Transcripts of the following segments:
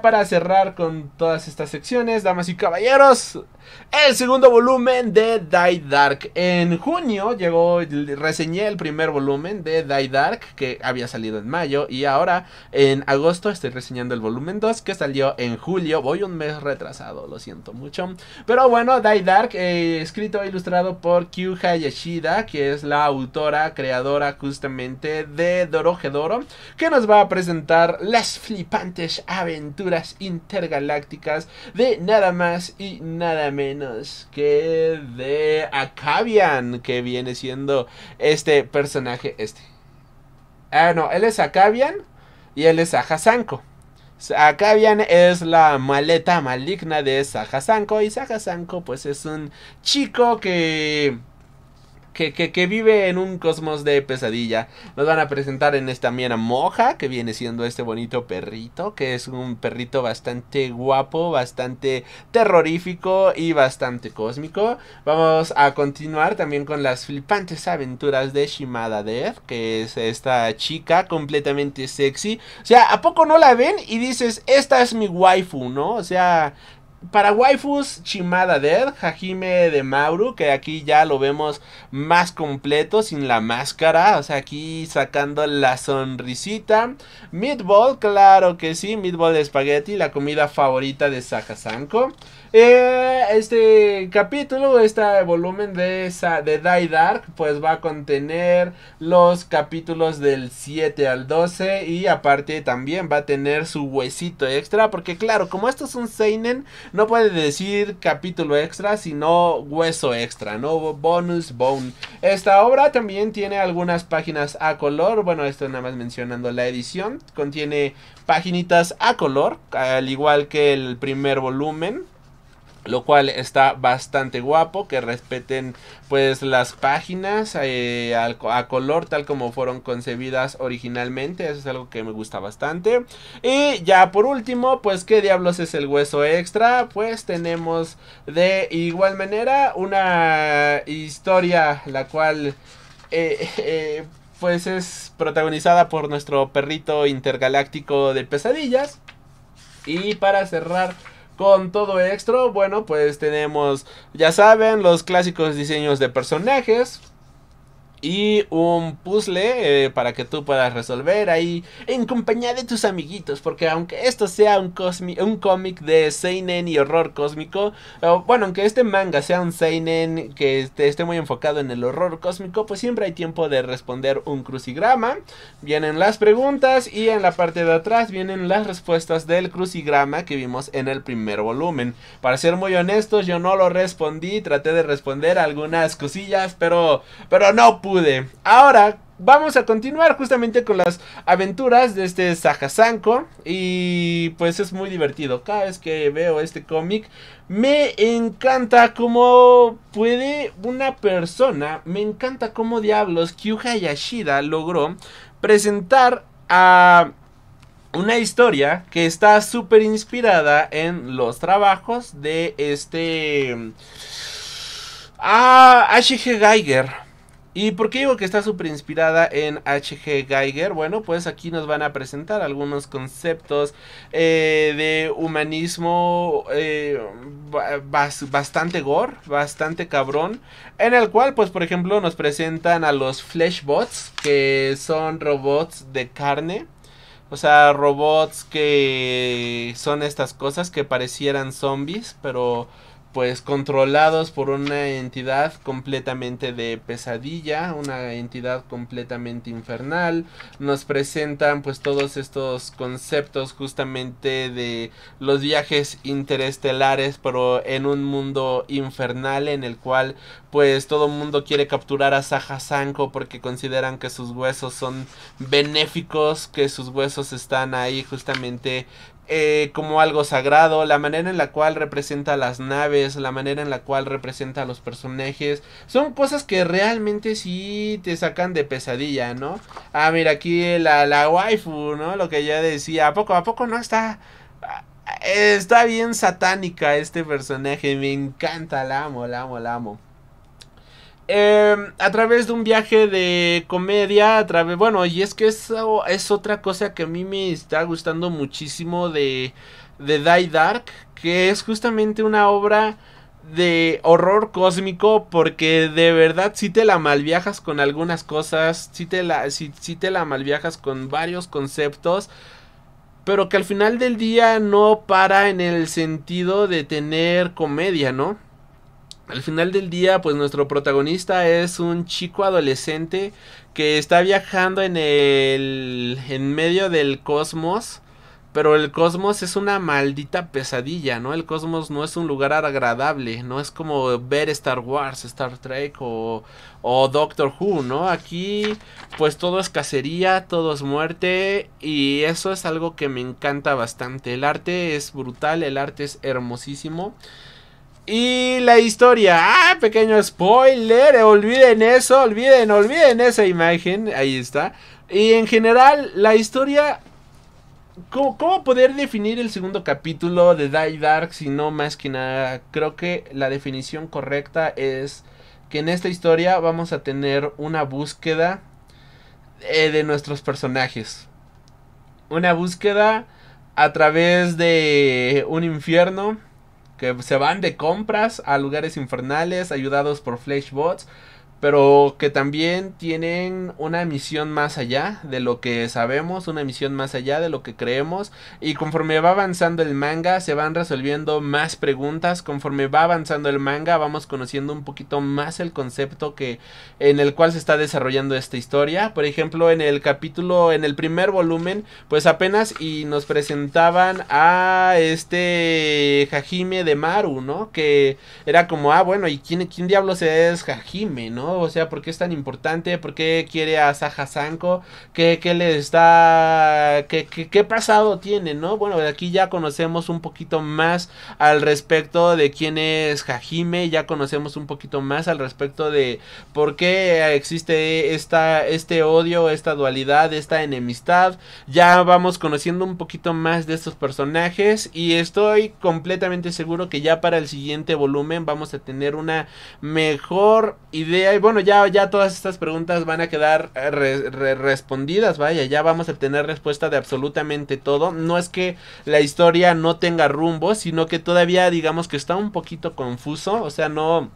para cerrar con todas estas secciones, damas y caballeros, el segundo volumen de Die Dark. En junio llegó, reseñé el primer volumen de Die Dark que había salido en mayo y ahora en agosto estoy reseñando el volumen 2 que salió en julio. Voy un mes retrasado, lo siento mucho. Pero bueno, Die Dark, eh, escrito e ilustrado por Kyu Hayashida, que es la autora, creadora justamente de Dorojedoro, que nos va a presentar las flipantes aventuras aventuras intergalácticas de nada más y nada menos que de Akavian, que viene siendo este personaje este. Ah, no, él es Akavian y él es Sahasanko. Akavian es la maleta maligna de Sajasanko y Sajasanko pues es un chico que que, vive en un cosmos de pesadilla. Nos van a presentar en esta mierda moja, que viene siendo este bonito perrito, que es un perrito bastante guapo, bastante terrorífico y bastante cósmico. Vamos a continuar también con las flipantes aventuras de Shimada Dev, que es esta chica completamente sexy. O sea, ¿a poco no la ven? Y dices, esta es mi waifu, ¿no? O sea, para waifus, chimada Dead, Hajime de Mauro... que aquí ya lo vemos más completo, sin la máscara, o sea, aquí sacando la sonrisita. Meatball, claro que sí, Meatball de espagueti, la comida favorita de Sakasanko. Eh, este capítulo, este volumen de, de Die Dark, pues va a contener los capítulos del 7 al 12 y aparte también va a tener su huesito extra, porque claro, como esto es un Seinen, no puede decir capítulo extra, sino hueso extra, ¿no? Bonus bone. Esta obra también tiene algunas páginas a color, bueno, esto nada más mencionando la edición, contiene páginas a color, al igual que el primer volumen lo cual está bastante guapo que respeten pues las páginas eh, a color tal como fueron concebidas originalmente eso es algo que me gusta bastante y ya por último pues qué diablos es el hueso extra pues tenemos de igual manera una historia la cual eh, eh, pues es protagonizada por nuestro perrito intergaláctico de pesadillas y para cerrar con todo extra, bueno, pues tenemos, ya saben, los clásicos diseños de personajes y un puzzle eh, para que tú puedas resolver ahí en compañía de tus amiguitos. Porque aunque esto sea un, un cómic de Seinen y horror cósmico, bueno, aunque este manga sea un Seinen que esté, esté, muy enfocado en el horror cósmico, pues siempre hay tiempo de responder un crucigrama. Vienen las preguntas y en la parte de atrás vienen las respuestas del crucigrama que vimos en el primer volumen. Para ser muy honestos, yo no lo respondí, traté de responder algunas cosillas, pero, pero no pude Ahora, vamos a continuar justamente con las aventuras de este Sajasanko. Y pues es muy divertido. Cada vez que veo este cómic, me encanta cómo puede una persona, me encanta cómo diablos Kyuha Yashida logró presentar a una historia que está súper inspirada en los trabajos de este... Mm, ah, Geiger. ¿Y por qué digo que está súper inspirada en H.G. Geiger? Bueno, pues aquí nos van a presentar algunos conceptos eh, de humanismo eh, bastante gore, bastante cabrón, en el cual, pues, por ejemplo, nos presentan a los Fleshbots, que son robots de carne. O sea, robots que son estas cosas que parecieran zombies, pero pues controlados por una entidad completamente de pesadilla, una entidad completamente infernal. Nos presentan pues todos estos conceptos justamente de los viajes interestelares, pero en un mundo infernal en el cual pues todo mundo quiere capturar a Saja porque consideran que sus huesos son benéficos, que sus huesos están ahí justamente eh, como algo sagrado, la manera en la cual representa las naves, la manera en la cual representa los personajes, son cosas que realmente Si te sacan de pesadilla, ¿no? Ah, mira aquí la, la waifu, ¿no? Lo que ya decía, poco, a poco no está? Ah, está bien satánica este personaje, me encanta, la amo, la amo, la amo. Em, a través de un viaje de comedia, a través, bueno, y es que eso es otra cosa que a mí me está gustando muchísimo de, Die Dark, que es justamente una obra de horror cósmico porque de verdad si te la malviajas con algunas cosas, si te la, si, si te la malviajas con varios conceptos, pero que al final del día no para en el sentido de tener comedia, ¿no? Al final del día, pues nuestro protagonista es un chico adolescente que está viajando en el en medio del cosmos, pero el cosmos es una maldita pesadilla, ¿no? El cosmos no es un lugar agradable, no es como ver Star Wars, Star Trek o, o Doctor Who, ¿no? Aquí pues todo es cacería, todo es muerte y eso es algo que me encanta bastante. El arte es brutal, el arte es hermosísimo. Y la historia, ah, pequeño spoiler, olviden eso, olviden, olviden esa imagen, ahí está. Y en general, la historia, ¿cómo, poder definir el segundo capítulo de Die Dark si no más que nada? Creo que la definición correcta es que en esta historia vamos a tener una búsqueda eh, de nuestros personajes. Una búsqueda a través de un infierno que se van de compras a lugares infernales ayudados por flashbots pero que también tienen una misión más allá de lo que sabemos, una misión más allá de lo que creemos, y conforme va avanzando el manga se van resolviendo más preguntas, conforme va avanzando el manga vamos conociendo un poquito más el concepto que en el cual se está desarrollando esta historia. Por ejemplo, en el capítulo en el primer volumen, pues apenas y nos presentaban a este Hajime de Maru, ¿no? Que era como, ah, bueno, ¿y quién, quién diablos es Hajime, no? O sea, ¿por qué es tan importante? ¿Por qué quiere a Saja Sanko? ¿Qué, le está... Qué, pasado tiene, no? Bueno, de aquí ya conocemos un poquito más al respecto de quién es Hajime, ya conocemos un poquito más al respecto de por qué existe esta, este odio, esta dualidad, esta enemistad. Ya vamos conociendo un poquito más de estos personajes y estoy completamente seguro que ya para el siguiente volumen vamos a tener una mejor idea y bueno, ya, ya todas estas preguntas van a quedar eh, respondidas, vaya, ya vamos a tener respuesta de absolutamente todo. No es que la historia no tenga rumbo, sino que todavía digamos que está un poquito confuso, o sea, no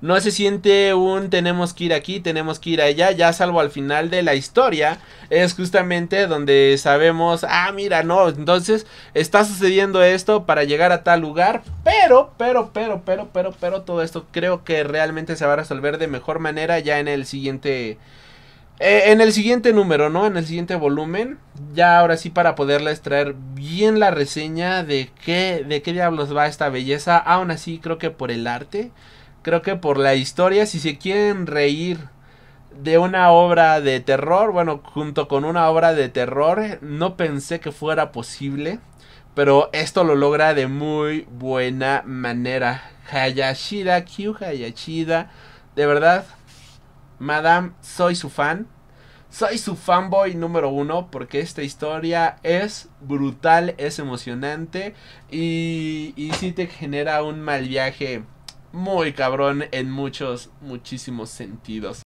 no se siente un tenemos que ir aquí, tenemos que ir allá, ya salvo al final de la historia. Es justamente donde sabemos, ah, mira, no, entonces está sucediendo esto para llegar a tal lugar, pero, pero, pero, pero, pero, pero, todo esto creo que realmente se va a resolver de mejor manera ya en el siguiente... Eh, en el siguiente número, ¿no? En el siguiente volumen. Ya ahora sí para poderles traer bien la reseña de qué, de qué diablos va esta belleza. Aún así creo que por el arte. Creo que por la historia, si se quieren reír de una obra de terror, bueno, junto con una obra de terror, no pensé que fuera posible, pero esto lo logra de muy buena manera. Hayashida, Q Hayashida, de verdad, Madame, soy su fan. Soy su fanboy número uno porque esta historia es brutal, es emocionante y, y sí te genera un mal viaje muy cabrón en muchos, muchísimos sentidos.